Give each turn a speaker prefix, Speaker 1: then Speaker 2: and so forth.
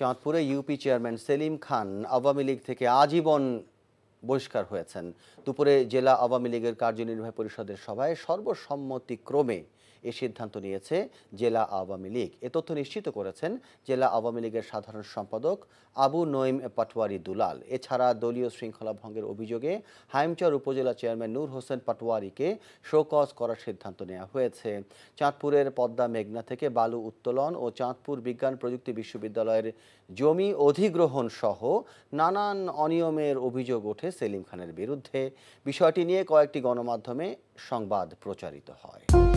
Speaker 1: চাঁদপুরে UP chairman Selim Khan Awami League থেকে আজীবন বহিষ্কার হয়েছেন দুপুরে জেলা আওয়ামী লীগের কার্যনির্বাহী পরিষদের সভায় সর্বসম্মতিক্রমে এ সিদ্ধান্ত নিয়েছে জেলা আওয়ামী লীগ এ তথ্য নিশ্চিত করেছেন জেলা আওয়ামী লীগের সাধারণ সম্পাদক আবু নঈম পাটওয়ারি দুলাল এছাড়া দলীয় শৃঙ্খলা ভঙ্গের অভিযোগে হাইমচর উপজেলা চেয়ারম্যান নূর হোসেন পাটওয়ারিকে শোকজ করার সিদ্ধান্ত নেওয়া হয়েছে চাঁদপুরের পদ্মা মেঘনা থেকে বালু উত্তোলন ও চাঁদপুর বিজ্ঞান প্রযুক্তি বিশ্ববিদ্যালয়ের জমি অধিগ্রহণ সহ নানান অনিয়মের অভিযোগ ওঠে সেলিম খানের বিরুদ্ধে বিষয়টি নিয়ে কয়েকটি গণমাধ্যমে সংবাদ প্রচারিত হয়